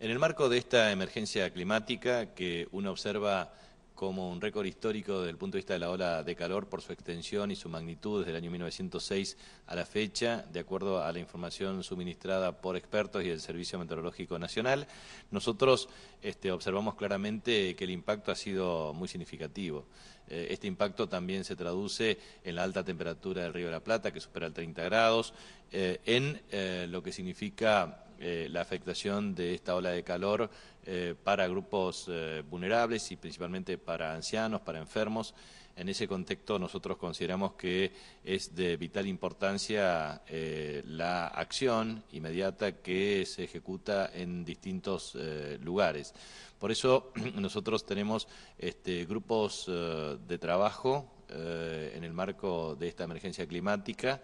En el marco de esta emergencia climática que uno observa como un récord histórico desde el punto de vista de la ola de calor por su extensión y su magnitud desde el año 1906 a la fecha, de acuerdo a la información suministrada por expertos y el Servicio Meteorológico Nacional, nosotros este, observamos claramente que el impacto ha sido muy significativo. Eh, este impacto también se traduce en la alta temperatura del Río de la Plata, que supera el 30 grados, eh, en eh, lo que significa eh, la afectación de esta ola de calor eh, para grupos eh, vulnerables y principalmente para ancianos, para enfermos. En ese contexto nosotros consideramos que es de vital importancia la acción inmediata que se ejecuta en distintos lugares. Por eso nosotros tenemos este, grupos de trabajo en el marco de esta emergencia climática,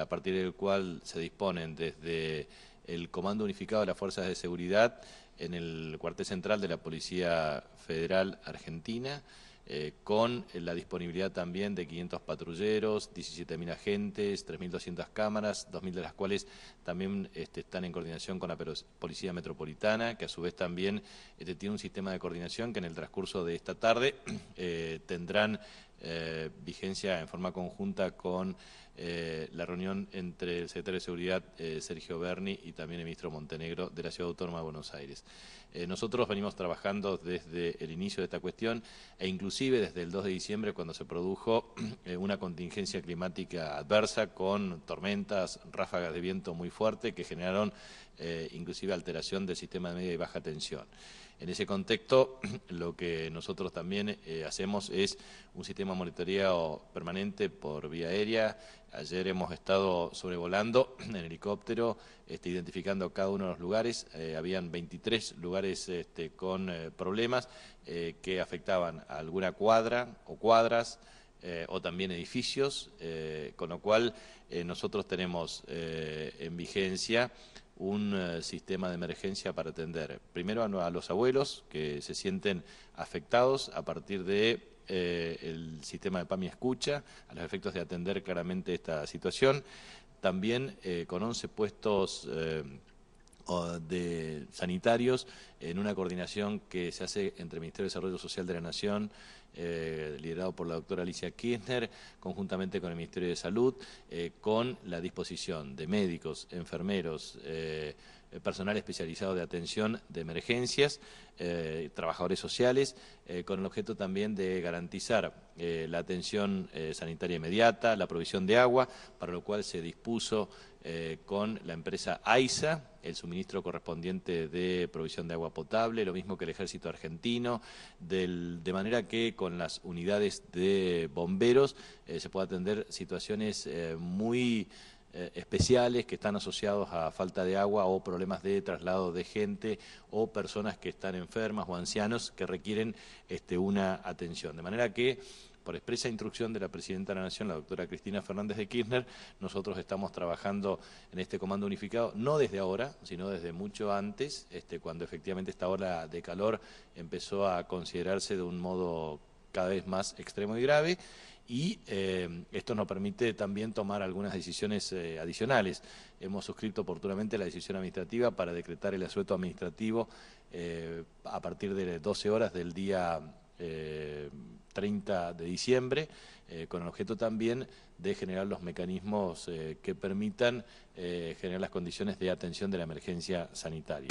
a partir del cual se disponen desde el Comando Unificado de las Fuerzas de Seguridad en el cuartel central de la Policía Federal Argentina, eh, con la disponibilidad también de 500 patrulleros, 17.000 agentes, 3.200 cámaras, 2.000 de las cuales también este, están en coordinación con la Policía Metropolitana, que a su vez también este, tiene un sistema de coordinación que en el transcurso de esta tarde eh, tendrán eh, vigencia en forma conjunta con eh, la reunión entre el secretario de Seguridad, eh, Sergio Berni, y también el ministro Montenegro de la Ciudad Autónoma de Buenos Aires. Eh, nosotros venimos trabajando desde el inicio de esta cuestión e inclusive desde el 2 de diciembre cuando se produjo una contingencia climática adversa con tormentas, ráfagas de viento muy fuerte que generaron inclusive alteración del sistema de media y baja tensión. En ese contexto, lo que nosotros también hacemos es un sistema de monitoreo permanente por vía aérea, Ayer hemos estado sobrevolando en helicóptero, este, identificando cada uno de los lugares. Eh, habían 23 lugares este, con eh, problemas eh, que afectaban a alguna cuadra o cuadras o también edificios, con lo cual nosotros tenemos en vigencia un eh, sistema de emergencia para atender primero a, los abuelos que se sienten afectados a partir de eh, el sistema de PAMI escucha, a los efectos de atender claramente esta situación, también eh, con 11 puestos de sanitarios en una coordinación que se hace entre el Ministerio de Desarrollo Social de la Nación, eh, liderado por la doctora Alicia Kirchner, conjuntamente con el Ministerio de Salud, eh, con la disposición de médicos, enfermeros, eh, eh, personal especializado de atención de emergencias, eh, trabajadores sociales, eh, con el objeto también de garantizar la atención sanitaria inmediata, la provisión de agua, para lo cual se dispuso con la empresa AISA el suministro correspondiente de provisión de agua potable, lo mismo que el ejército argentino, del, de manera que con las unidades de bomberos se pueda atender situaciones muy... Eh, especiales que están asociados a falta de agua o problemas de traslado de gente o personas que están enfermas o ancianos que requieren este, una atención. De manera que por expresa instrucción de la Presidenta de la Nación, la doctora Cristina Fernández de Kirchner, nosotros estamos trabajando en este comando unificado, no desde ahora, sino desde mucho antes, este, cuando efectivamente esta ola de calor empezó a considerarse de un modo cada vez más extremo y grave y eh, esto nos permite también tomar algunas decisiones eh, adicionales. Hemos suscrito oportunamente la decisión administrativa para decretar el asueto administrativo eh, a partir de las 12 horas del día 30 de diciembre, con el objeto también de generar los mecanismos que permitan generar las condiciones de atención de la emergencia sanitaria.